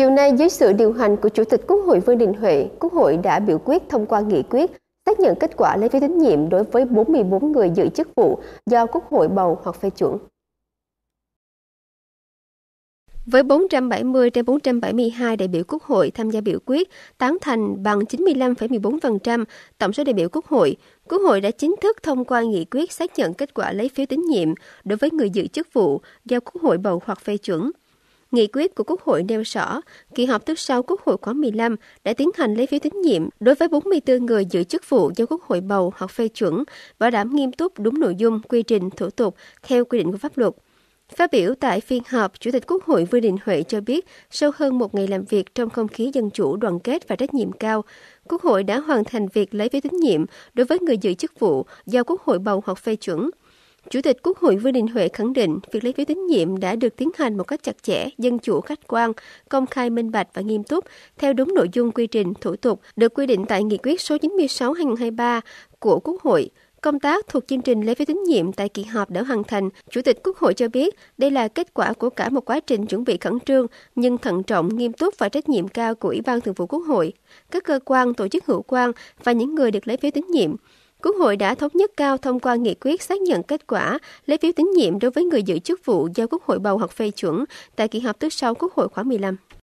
Chiều nay, dưới sự điều hành của Chủ tịch Quốc hội Vương Đình Huệ, Quốc hội đã biểu quyết thông qua nghị quyết xác nhận kết quả lấy phiếu tín nhiệm đối với 44 người giữ chức vụ do Quốc hội bầu hoặc phê chuẩn. Với 470 trên 472 đại biểu Quốc hội tham gia biểu quyết, tán thành bằng 95,14% tổng số đại biểu Quốc hội, Quốc hội đã chính thức thông qua nghị quyết xác nhận kết quả lấy phiếu tín nhiệm đối với người giữ chức vụ do Quốc hội bầu hoặc phê chuẩn – Nghị quyết của Quốc hội nêu rõ, kỳ họp thứ sau Quốc hội khóa 15 đã tiến hành lấy phiếu tín nhiệm đối với 44 người giữ chức vụ do Quốc hội bầu hoặc phê chuẩn, bảo đảm nghiêm túc đúng nội dung, quy trình, thủ tục theo quy định của pháp luật. Phát biểu tại phiên họp, Chủ tịch Quốc hội Vương Đình Huệ cho biết, sau hơn một ngày làm việc trong không khí dân chủ, đoàn kết và trách nhiệm cao, Quốc hội đã hoàn thành việc lấy phiếu tín nhiệm đối với người giữ chức vụ do Quốc hội bầu hoặc phê chuẩn – Chủ tịch Quốc hội Vương Đình Huệ khẳng định việc lấy phiếu tín nhiệm đã được tiến hành một cách chặt chẽ, dân chủ khách quan, công khai minh bạch và nghiêm túc, theo đúng nội dung quy trình, thủ tục được quy định tại Nghị quyết số 96-2023 của Quốc hội công tác thuộc chương trình lấy phiếu tín nhiệm tại kỳ họp đã hoàn thành, Chủ tịch Quốc hội cho biết đây là kết quả của cả một quá trình chuẩn bị khẩn trương nhưng thận trọng, nghiêm túc và trách nhiệm cao của Ủy ban Thường vụ Quốc hội, các cơ quan, tổ chức hữu quan và những người được lấy phiếu tín nhiệm. Quốc hội đã thống nhất cao thông qua nghị quyết xác nhận kết quả lấy phiếu tín nhiệm đối với người giữ chức vụ do Quốc hội bầu hoặc phê chuẩn tại kỳ họp thứ sáu Quốc hội khóa 15.